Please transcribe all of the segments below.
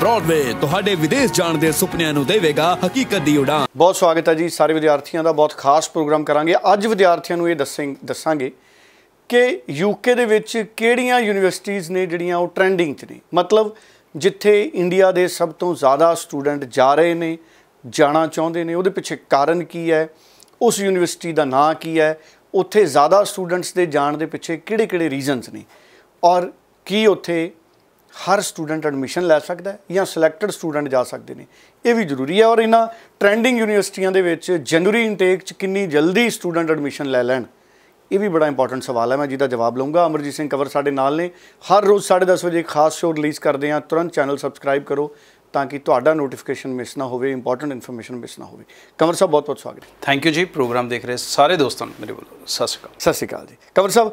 Broadway ਤੁਹਾਡੇ ਵਿਦੇਸ਼ ਜਾਣ ਦੇ ਸੁਪਨਿਆਂ ਨੂੰ ਦੇਵੇਗਾ ਹਕੀਕਤ ਦੀ ਉਡਾਨ ਬਹੁਤ ਸਵਾਗਤ ਹੈ ਜੀ ਸਾਰੇ ਵਿਦਿਆਰਥੀਆਂ ਦਾ ਬਹੁਤ ਖਾਸ ਪ੍ਰੋਗਰਾਮ ਕਰਾਂਗੇ ਅੱਜ ਵਿਦਿਆਰਥੀਆਂ ਨੂੰ ਇਹ ਦੱਸਾਂਗੇ ਕਿ ਯੂਕੇ ਦੇ ਵਿੱਚ ਕਿਹੜੀਆਂ ਯੂਨੀਵਰਸਿਟੀਆਂ ਨੇ ਜਿਹੜੀਆਂ ਉਹ ਟ੍ਰੈਂਡਿੰਗ 'ਚ ਨੇ ਮਤਲਬ ਜਿੱਥੇ ਇੰਡੀਆ ਦੇ ਸਭ ਤੋਂ ਜ਼ਿਆਦਾ ਸਟੂਡੈਂਟ ਜਾ ਰਹੇ ਨੇ ਜਾਣਾ ਚਾਹੁੰਦੇ ਨੇ ਉਹਦੇ ਪਿੱਛੇ ਕਾਰਨ ਕੀ ਹੈ ਉਸ ਯੂਨੀਵਰਸਿਟੀ ਦਾ ਨਾਂ ਕੀ ਹੈ ਉੱਥੇ ਜ਼ਿਆਦਾ ਸਟੂਡੈਂਟਸ ਦੇ ਜਾਣ ਦੇ ਪਿੱਛੇ ਕਿਹੜੇ-ਕਿਹੜੇ ਰੀਜ਼ਨਸ ਨੇ ਔਰ ਕੀ ਉੱਥੇ ਹਰ ਸਟੂਡੈਂਟ ਐਡਮਿਸ਼ਨ ਲੈ ਸਕਦਾ ਹੈ ਜਾਂ ਸਿਲੈਕਟਡ ਸਟੂਡੈਂਟ ਜਾ ਸਕਦੇ ਨੇ ਇਹ ਵੀ ਜ਼ਰੂਰੀ ਹੈ ਔਰ ਇਹਨਾਂ ਟ੍ਰੈਂਡਿੰਗ ਯੂਨੀਵਰਸਿਟੀਆਂ ਦੇ ਵਿੱਚ ਜਨਵਰੀ ਇਨਟੇਕ 'ਚ ਕਿੰਨੀ ਜਲਦੀ ਸਟੂਡੈਂਟ ਐਡਮਿਸ਼ਨ ਲੈ ਲੈਣ ਇਹ ਵੀ ਬੜਾ ਇੰਪੋਰਟੈਂਟ ਸਵਾਲ ਹੈ ਮੈਂ ਜਿਹਦਾ ਜਵਾਬ ਲਵਾਂਗਾ ਅਮਰਜੀਤ ਸਿੰਘ ਕਵਰ ਸਾਡੇ ਨਾਲ ਨੇ ਹਰ ਰੋਜ਼ 10:30 ਵਜੇ ਖਾਸ ਸ਼ੋਅ ਰਿਲੀਜ਼ ਕਰਦੇ ਹਾਂ ਤੁਰੰਤ ਚੈਨਲ ਸਬਸਕ੍ਰਾਈਬ ਕਰੋ ਤਾਂ ਕਿ ਤੁਹਾਡਾ ਨੋਟੀਫਿਕੇਸ਼ਨ ਮਿਸ ਨਾ ਹੋਵੇ ਇੰਪੋਰਟੈਂਟ ਇਨਫੋਰਮੇਸ਼ਨ ਮਿਸ ਨਾ ਹੋਵੇ ਕਮਰ ਸਾਹਿਬ ਬਹੁਤ ਬਹੁਤ ਸਵਾਗਤ ਥੈਂਕ ਯੂ ਜੀ ਪ੍ਰੋਗਰਾਮ ਦੇਖ ਰਹੇ ਸਾਰੇ ਦੋਸਤਾਂ ਨੂੰ ਮੇਰੇ ਵੱਲੋਂ ਸਤਿ ਸ਼੍ਰੀ ਅਕਾਲ ਸਤਿ ਸ਼੍ਰੀ ਅਕਾਲ ਜੀ ਕਮਰ ਸਾਹਿਬ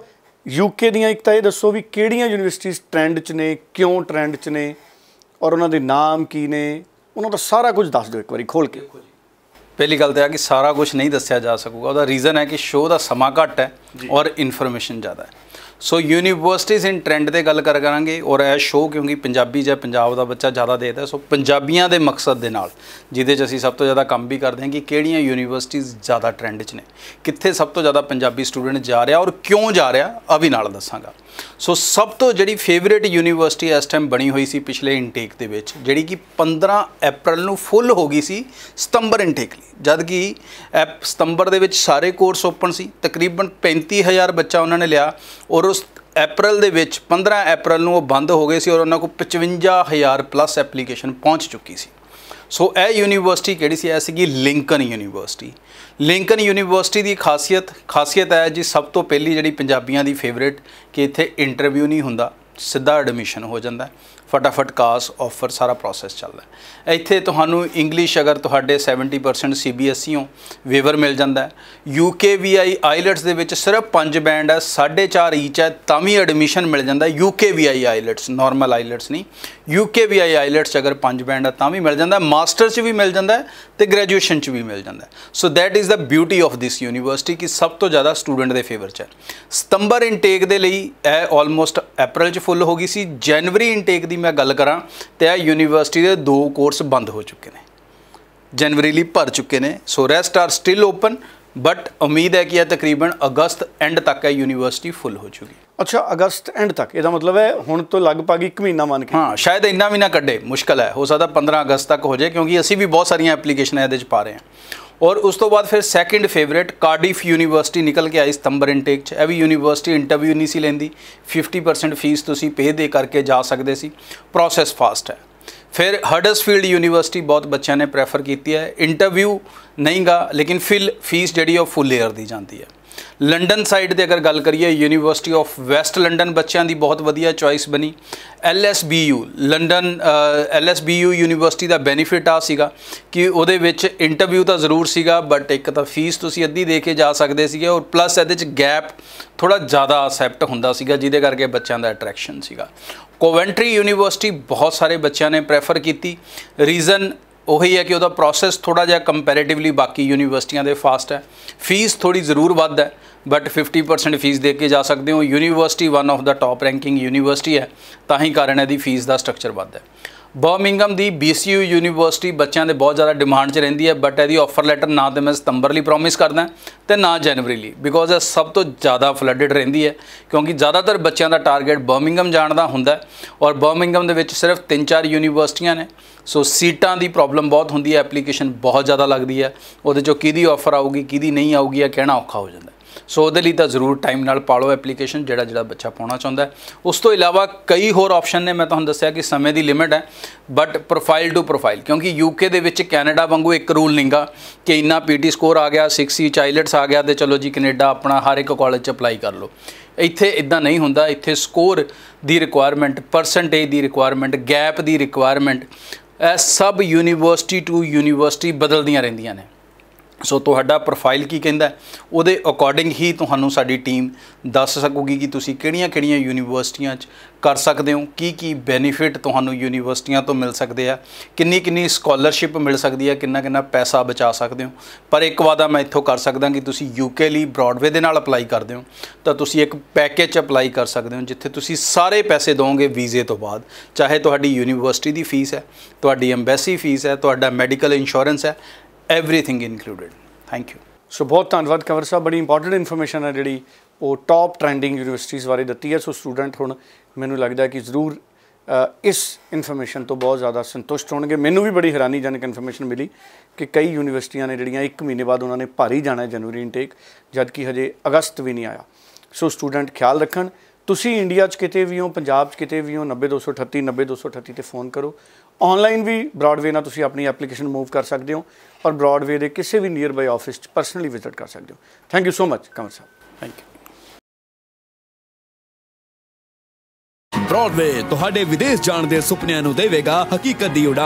ਯੂਕੇ ਦੀਆਂ ਇੱਕ ਤਾਂ ਇਹ ਦੱਸੋ ਵੀ ਕਿਹੜੀਆਂ ਯੂਨੀਵਰਸਿਟੀਆਂ ਟ੍ਰੈਂਡ 'ਚ ਨੇ ਕਿਉਂ ਟ੍ਰੈਂਡ 'ਚ ਨੇ ਔਰ ਉਹਨਾਂ ਦੇ ਨਾਮ ਕੀ ਨੇ ਉਹਨਾਂ ਦਾ ਸਾਰਾ ਕੁਝ ਦੱਸ ਦਿਓ ਇੱਕ ਵਾਰੀ ਖੋਲ ਕੇ ਪਹਿਲੀ ਗੱਲ ਤਾਂ ਹੈ ਕਿ ਸਾਰਾ ਕੁਝ ਨਹੀਂ ਦੱਸਿਆ ਜਾ ਸਕੂਗਾ ਉਹਦਾ ਰੀਜ਼ਨ ਹੈ ਕਿ ਸ਼ੋਅ ਦਾ ਸਮਾਂ ਘੱਟ ਹੈ ਔਰ ਇਨਫੋਰਮੇਸ਼ਨ ਜ਼ਿਆਦਾ ਹੈ ਸੋ ਯੂਨੀਵਰਸਿਟੀਜ਼ ਇਨ ਟ੍ਰੈਂਡ ਤੇ ਗੱਲ ਕਰ ਕਰਾਂਗੇ ਔਰ ਇਹ ਸ਼ੋ ਕਿਉਂਕਿ ਪੰਜਾਬੀ ਜਾਂ ਪੰਜਾਬ ਦਾ ਬੱਚਾ ਜ਼ਿਆਦਾ ਦੇਖਦਾ ਸੋ ਪੰਜਾਬੀਆਂ ਦੇ ਮਕਸਦ ਦੇ ਨਾਲ ਜਿਹਦੇ 'ਚ ਅਸੀਂ ਸਭ ਤੋਂ ਜ਼ਿਆਦਾ ਕੰਮ ਵੀ ਕਰਦੇ ਹਾਂ ਕਿ ਕਿਹੜੀਆਂ ਯੂਨੀਵਰਸਿਟੀਜ਼ ਜ਼ਿਆਦਾ ਟ੍ਰੈਂਡ 'ਚ ਨੇ ਕਿੱਥੇ ਸਭ ਤੋਂ ਜ਼ਿਆਦਾ ਪੰਜਾਬੀ ਸਟੂਡੈਂਟ ਜਾ ਰਿਹਾ ਔਰ ਕਿਉਂ ਜਾ ਰਿਹਾ ਆ ਵੀ ਨਾਲ ਦੱਸਾਂਗਾ ਸੋ ਸਭ ਤੋਂ ਜਿਹੜੀ ਫੇਵਰੇਟ ਯੂਨੀਵਰਸਿਟੀ ਇਸ ਟਾਈਮ ਬਣੀ ਹੋਈ ਸੀ ਪਿਛਲੇ ਇਨਟੇਕ ਦੇ ਵਿੱਚ ਜਿਹੜੀ ਕਿ 15 ਅਪ੍ਰੈਲ ਨੂੰ ਫੁੱਲ ਹੋ ਗਈ ਸੀ ਸਤੰਬਰ ਇਨਟੇਕ ਲਈ ਜਦ ਕਿ ਸਤੰਬਰ ਦੇ ਵਿੱਚ ਸਾਰੇ ਕੋਰਸ ਓਪਨ ਸੀ ਤਕਰੀਬਨ 35000 ਬੱਚਾ ਉਹਨਾਂ ਨੇ ਲਿਆ ਔਰ ਅਪ੍ਰੈਲ ਦੇ ਵਿੱਚ 15 ਅਪ੍ਰੈਲ ਨੂੰ ਉਹ ਬੰਦ ਹੋ ਗਏ ਸੀ ਔਰ ਉਹਨਾਂ ਕੋਲ 55000 ਪਲੱਸ ਐਪਲੀਕੇਸ਼ਨ ਪਹੁੰਚ ਚੁੱਕੀ ਸੀ ਸੋ ਇਹ ਯੂਨੀਵਰਸਿਟੀ ਕਿਹੜੀ ਸੀ ਐ ਸੀਗੀ ਲਿੰਕਨ ਯੂਨੀਵਰਸਿਟੀ ਲਿੰਕਨ ਯੂਨੀਵਰਸਿਟੀ ਦੀ ਖਾਸੀਅਤ ਖਾਸੀਅਤ ਹੈ ਜੀ ਸਭ ਤੋਂ ਪਹਿਲੀ ਜਿਹੜੀ ਪੰਜਾਬੀਆਂ ਦੀ ਫੇਵਰੇਟ ਕਿ ਇੱਥੇ ਇੰਟਰਵਿਊ ਨਹੀਂ ਹੁੰਦਾ ਸਿੱਧਾ ਐਡਮਿਸ਼ਨ ਹੋ ਜਾਂਦਾ ਫਟਾਫਟ ਕਾਸ ਆਫਰ ਸਾਰਾ ਪ੍ਰੋਸੈਸ ਚੱਲਦਾ ਇੱਥੇ ਤੁਹਾਨੂੰ ਇੰਗਲਿਸ਼ ਅਗਰ ਤੁਹਾਡੇ 70% ਸੀਬੀਐਸਈ ਹੋ ਵੇਵਰ ਮਿਲ ਜਾਂਦਾ ਯੂਕੇਵੀਆਈ ਆਈਲਟਸ ਦੇ ਵਿੱਚ ਸਿਰਫ 5 ਬੈਂਡ ਹੈ 4.5 ਈਚ ਹੈ ਤਾਂ ਵੀ ਐਡਮਿਸ਼ਨ ਮਿਲ ਜਾਂਦਾ ਯੂਕੇਵੀਆਈ ਆਈਲਟਸ ਨਾਰਮਲ ਆਈਲਟਸ ਨਹੀਂ ਯੂਕੇਵੀਆਈ ਆਈਲਟਸ ਅਗਰ 5 ਬੈਂਡ ਹੈ ਤਾਂ ਵੀ ਮਿਲ ਜਾਂਦਾ ਮਾਸਟਰ ਚ ਵੀ ਮਿਲ ਜਾਂਦਾ ਤੇ ਗ੍ਰੈਜੂਏਸ਼ਨ ਚ ਵੀ ਮਿਲ ਜਾਂਦਾ so that is the beauty of this university ਕਿ ਸਭ ਤੋਂ ਜ਼ਿਆਦਾ ਸਟੂਡੈਂਟ ਦੇ ਫੇਵਰ ਚ ਹੈ ਸਤੰਬਰ ਇਨਟੇਕ ਦੇ ਲਈ ਇਹ ਆਲਮੋਸਟ ਅਪ੍ਰੈਲ ਚ ਫੁੱਲ ਹੋ ਗਈ ਸੀ ਜਨਵਰੀ ਇਨਟੇਕ ਦੀ ਮੈਂ ਗੱਲ ਕਰਾਂ ਤੇ ਆ ਯੂਨੀਵਰਸਿਟੀ ਦੇ ਦੋ ਕੋਰਸ ਬੰਦ ਹੋ ਚੁੱਕੇ ਨੇ ਜਨਵਰੀ ਲਈ ਭਰ ਚੁੱਕੇ ਨੇ so rest are still open but ਉਮੀਦ ਹੈ ਕਿ ਇਹ ਤਕਰੀਬਨ ਅਗਸਤ ਐਂਡ ਤੱਕ ਇਹ ਯੂਨੀਵਰਸਿਟੀ ਫੁੱਲ ਹੋ ਚੁੱਕੀ ਅੱਛਾ ਅਗਸਤ ਐਂਡ ਤੱਕ ਇਹਦਾ ਮਤਲਬ ਹੈ ਹੁਣ ਤੋਂ ਲਗਭਗ 1 ਮਹੀਨਾ ਮੰਨ ਕੇ ਹਾਂ ਸ਼ਾਇਦ ਇੰਨਾ ਵੀ ਨਾ ਕੱਢੇ ਮੁਸ਼ਕਲ ਹੈ ਹੋ ਸਕਦਾ 15 ਅਗਸਤ ਤੱਕ ਹੋ ਜਾਏ ਕਿਉਂਕਿ ਅਸੀਂ ਵੀ ਬਹੁਤ ਸਾਰੀਆਂ ਐਪਲੀਕੇਸ਼ਨਾਂ ਇਹਦੇ 'ਚ ਪਾ ਰਹੇ ਹਾਂ ਔਰ ਉਸ ਤੋਂ ਬਾਅਦ ਫਿਰ ਸੈਕਿੰਡ ਫੇਵਰਿਟ ਕਾਰਡੀਫ ਯੂਨੀਵਰਸਿਟੀ ਨਿਕਲ ਕੇ ਆਈ ਸਤੰਬਰ ਇਨਟੇਕ 'ਚ ਇਹ ਵੀ ਯੂਨੀਵਰਸਿਟੀ ਇੰਟਰਵਿਊ ਨਹੀਂ ਸੀ ਲੈਂਦੀ 50% ਫੀਸ ਤੁਸੀਂ ਪੇ ਦੇ ਕਰਕੇ ਜਾ ਸਕਦੇ ਸੀ ਪ੍ਰੋਸੈਸ ਫਾਸਟ ਹੈ ਫਿਰ ਹਰਡਸਫੀਲਡ ਯੂਨੀਵਰਸਿਟੀ ਬਹੁਤ ਬੱਚਿਆਂ ਨੇ ਪ੍ਰੈਫਰ ਕੀਤੀ ਹੈ ਇੰਟਰਵਿਊ ਨਹੀਂਗਾ ਲੇਕਿਨ ਫਿਲ ਫੀਸ ਜਿਹੜੀ ਉਹ ਫੁੱਲ ਏਅਰ ਦੀ ਜਾਂਦੀ ਹੈ ਲੰਡਨ ਸਾਈਡ ਤੇ ਅਗਰ ਗੱਲ ਕਰੀਏ ਯੂਨੀਵਰਸਿਟੀ ਆਫ ਵੈਸਟ ਲੰਡਨ ਬੱਚਿਆਂ ਦੀ ਬਹੁਤ ਵਧੀਆ ਚੁਆਇਸ ਬਣੀ ਐਲਐਸਬੀਯੂ ਲੰਡਨ ਐਲਐਸਬੀਯੂ ਯੂਨੀਵਰਸਿਟੀ ਦਾ ਬੈਨੀਫਿਟ ਆ ਸੀਗਾ ਕਿ ਉਹਦੇ ਵਿੱਚ ਇੰਟਰਵਿਊ ਤਾਂ ਜ਼ਰੂਰ ਸੀਗਾ ਬਟ ਇੱਕ ਤਾਂ ਫੀਸ ਤੁਸੀਂ ਅੱਧੀ ਦੇ ਕੇ ਜਾ ਸਕਦੇ ਸੀਗੇ ਔਰ ਪਲੱਸ ਇਹਦੇ ਚ ਗੈਪ ਥੋੜਾ ਜ਼ਿਆਦਾ ਅਸੈਪਟ ਹੁੰਦਾ ਸੀਗਾ ਜਿਹਦੇ ਕਰਕੇ ਬੱਚਿਆਂ ਦਾ ਅਟਰੈਕਸ਼ਨ ਸੀਗਾ ਕੋਵੈਂਟਰੀ ਯੂਨੀਵਰਸਿਟੀ ਬਹੁਤ ਸਾਰੇ ਬੱਚਿਆਂ ਨੇ ਪ੍ਰੈਫਰ ਕੀਤੀ ਰੀਜ਼ਨ ਉਹੀ ਹੈ ਕਿ ਉਹਦਾ ਪ੍ਰੋਸੈਸ ਥੋੜਾ ਜਿਹਾ ਕੰਪੈਰੀਟਿਵਲੀ ਬਾਕੀ ਯੂਨੀਵਰਸਿਟੀਆਂ ਦੇ ਫਾਸਟ ਹੈ ਫੀਸ ਥੋੜੀ ਜ਼ਰੂਰ ਵੱਧ ਹੈ ਬਟ 50% ਫੀਸ ਦੇ ਕੇ ਜਾ ਸਕਦੇ ਹੋ university one of the top ranking university ਹੈ ਤਾਂ ਹੀ ਕਾਰਨ ਹੈ ਦੀ ਫੀਸ ਦਾ ਸਟਰਕਚਰ ਵੱਧ ਹੈ ਬਰਮਿੰਗਮ ਦੀ BCU ਯੂਨੀਵਰਸਿਟੀ ਬੱਚਿਆਂ ਦੇ ਬਹੁਤ ਜ਼ਿਆਦਾ ਡਿਮਾਂਡ 'ਚ ਰਹਿੰਦੀ ਹੈ ਬਟ ਇਹਦੀ ਆਫਰ ਲੈਟਰ ਨਾ ਤੇ ਮੈਂ ਸਤੰਬਰ ਲਈ ਪ੍ਰੋਮਿਸ ਕਰਦਾ ਤੇ ਨਾ ਜਨਵਰੀ ਲਈ ਬਿਕੋਜ਼ ਇਹ ਸਭ ਤੋਂ ਜ਼ਿਆਦਾ ਫਲੱਡਡ ਰਹਿੰਦੀ ਹੈ ਕਿਉਂਕਿ ਜ਼ਿਆਦਾਤਰ ਬੱਚਿਆਂ ਦਾ ਟਾਰਗੇਟ ਬਰਮਿੰਗਮ ਜਾਣ ਦਾ ਹੁੰਦਾ ਔਰ ਬਰਮਿੰਗਮ ਦੇ ਵਿੱਚ ਸਿਰਫ 3-4 ਯੂਨੀਵਰਸਿਟੀਆਂ ਨੇ ਸੋ ਸੀਟਾਂ ਦੀ ਪ੍ਰੋਬਲਮ ਬਹੁਤ ਹੁੰਦੀ ਹੈ ਐਪਲੀਕੇਸ਼ਨ ਬਹੁਤ ਜ਼ਿਆਦਾ ਲੱਗਦੀ ਹੈ ਉਹਦੇ ਚੋਂ ਕਿਹਦੀ ਆਫਰ ਆਊਗੀ ਕਿਹਦੀ ਨਹੀਂ ਆਊਗੀ ਇਹ ਕਹਿਣਾ ਔਖਾ ਹੋ ਜਾਂਦਾ ਸੋ ਉਹਦੇ ਲਈ ਤਾਂ ਜ਼ਰੂਰ ਟਾਈਮ ਨਾਲ ਪਾਲੋ ਐਪਲੀਕੇਸ਼ਨ ਜਿਹੜਾ ਜਿਹੜਾ ਬੱਚਾ ਪਾਉਣਾ ਚਾਹੁੰਦਾ ਉਸ ਤੋਂ ਇਲਾਵਾ ਕਈ ਹੋਰ ਆਪਸ਼ਨ ਨੇ ਮੈਂ ਤੁਹਾਨੂੰ ਦੱਸਿਆ ਕਿ ਸਮੇਂ ਦੀ ਲਿਮਿਟ ਹੈ ਬਟ ਪ੍ਰੋਫਾਈਲ ਟੂ ਪ੍ਰੋਫਾਈਲ ਕਿਉਂਕਿ ਯੂਕੇ ਦੇ ਵਿੱਚ ਕੈਨੇਡਾ ਵਾਂਗੂ ਇੱਕ ਰੂਲ ਨਹੀਂਗਾ ਕਿ ਇੰਨਾ ਪੀਟੀ ਸਕੋਰ ਆ ਗਿਆ 60 ਚਾਈਲਡਸ ਆ ਗਿਆ ਤੇ ਚਲੋ ਜੀ ਕੈਨੇਡਾ ਆਪਣਾ ਹਰ ਇੱਕ ਕਾਲਜ 'ਚ ਅਪਲਾਈ ਕਰ ਲਓ ਇੱਥੇ ਇਦਾਂ ਨਹੀਂ ਹੁੰਦਾ ਇੱਥੇ ਸਕੋਰ ਦੀ ਰਿਕੁਆਇਰਮੈਂਟ ਪਰਸੈਂਟੇਜ ਦੀ ਰਿਕੁਆਇਰਮੈਂਟ ਗੈਪ ਦੀ ਰਿਕੁਆਇਰਮੈਂਟ ਇਹ ਸਭ ਯੂਨੀਵਰਸਿਟੀ ਟੂ ਯੂਨੀਵਰਸਿਟੀ ਬਦਲਦੀਆਂ ਰਹਿੰਦੀਆਂ ਨੇ ਸੋ ਤੁਹਾਡਾ ਪ੍ਰੋਫਾਈਲ ਕੀ ਕਹਿੰਦਾ ਉਹਦੇ ਅਕੋਰਡਿੰਗ ਹੀ ਤੁਹਾਨੂੰ ਸਾਡੀ ਟੀਮ ਦੱਸ ਸਕੂਗੀ ਕਿ ਤੁਸੀਂ ਕਿਹੜੀਆਂ-ਕਿਹੜੀਆਂ ਯੂਨੀਵਰਸਿਟੀਆਂ 'ਚ ਕਰ ਸਕਦੇ ਹੋ ਕੀ ਕੀ ਬੈਨੀਫਿਟ ਤੁਹਾਨੂੰ ਯੂਨੀਵਰਸਿਟੀਆਂ ਤੋਂ ਮਿਲ ਸਕਦੇ ਆ ਕਿੰਨੀ ਕਿੰਨੀ ਸਕਾਲਰਸ਼ਿਪ ਮਿਲ ਸਕਦੀ ਆ ਕਿੰਨਾ ਕਿੰਨਾ ਪੈਸਾ ਬਚਾ ਸਕਦੇ ਹੋ ਪਰ ਇੱਕ ਵਾਦਾ ਮੈਂ ਇੱਥੋਂ ਕਰ ਸਕਦਾ ਕਿ ਤੁਸੀਂ ਯੂਕੇ ਲਈ ਬ੍ਰੌਡਵੇ ਦੇ ਨਾਲ ਅਪਲਾਈ ਕਰਦੇ ਹੋ ਤਾਂ ਤੁਸੀਂ ਇੱਕ ਪੈਕੇਜ ਅਪਲਾਈ ਕਰ ਸਕਦੇ ਹੋ ਜਿੱਥੇ ਤੁਸੀਂ ਸਾਰੇ ਪੈਸੇ ਦੋਗੇ ਵੀਜ਼ੇ ਤੋਂ ਬਾਅਦ ਚਾਹੇ ਤੁਹਾਡੀ ਯੂਨੀਵਰਸਿਟੀ ਦੀ ਫੀਸ ਹੈ ਤੁਹਾਡੀ ਐਮਬੈਸੀ ਫੀਸ ਹੈ ਤੁਹਾਡਾ ਮੈਡੀਕਲ ਇੰਸ਼ੋਰੈਂਸ ਹੈ everything included thank you so ਬਹੁਤ ਧੰਨਵਾਦ ਕਵਰ ਸਾਹਿਬ ਬੜੀ ਇੰਪੋਰਟੈਂਟ ਇਨਫੋਰਮੇਸ਼ਨ ਹੈ ਜਿਹੜੀ ਉਹ ਟੌਪ ਟ੍ਰੈਂਡਿੰਗ ਯੂਨੀਵਰਸਿਟੀਆਂ ਬਾਰੇ ਦਿੱਤੀ ਹੈ ਸੋ ਸਟੂਡੈਂਟ ਹੁਣ ਮੈਨੂੰ ਲੱਗਦਾ ਕਿ ਜ਼ਰੂਰ ਇਸ ਇਨਫੋਰਮੇਸ਼ਨ ਤੋਂ ਬਹੁਤ ਜ਼ਿਆਦਾ ਸੰਤੁਸ਼ਟ ਹੋਣਗੇ ਮੈਨੂੰ ਵੀ ਬੜੀ ਹੈਰਾਨੀਜਨਕ ਇਨਫੋਰਮੇਸ਼ਨ ਮਿਲੀ ਕਿ ਕਈ ਯੂਨੀਵਰਸਿਟੀਆਂ ਨੇ ਜਿਹੜੀਆਂ 1 ਮਹੀਨੇ ਬਾਅਦ ਉਹਨਾਂ ਨੇ ਭਾਰੀ ਜਾਣਾ ਜਨਵਰੀ ਇਨਟੇਕ ਜਦਕਿ ਹਜੇ ਅਗਸਤ ਵੀ ਨਹੀਂ ਆਇਆ ਸੋ ਸਟੂਡੈਂਟ ਖਿਆਲ ਰੱਖਣ ਤੁਸੀਂ ਇੰਡੀਆ 'ਚ ਕਿਤੇ ਵੀ ਹੋ ਪੰਜਾਬ 'ਚ ਕਿਤੇ ਵੀ ਹੋ 90238 90238 ਤੇ ਫੋਨ ਕਰੋ ਆਨਲਾਈਨ ਵੀ ਬ੍ਰਾਡਵੇ ਨਾਲ ਤੁਸੀਂ ਆਪਣੀ ਐਪਲੀਕੇਸ਼ਨ ਮੂਵ ਕਰ ਸਕਦੇ ਹੋ ਔਰ ਬ੍ਰਾਡਵੇ ਦੇ ਕਿਸੇ ਵੀ ਨੀਅਰ ਬਾਈ ਆਫਿਸ 'ਚ ਪਰਸਨਲੀ ਵਿਜ਼ਿਟ ਕਰ ਸਕਦੇ ਹੋ thank you so much Kamal Sahib thank you Broadway ਤੁਹਾਡੇ ਵਿਦੇਸ਼ ਜਾਣ ਦੇ ਸੁਪਨਿਆਂ ਨੂੰ ਦੇਵੇਗਾ ਹਕੀਕਤ ਦੀ ਉਡਾਨ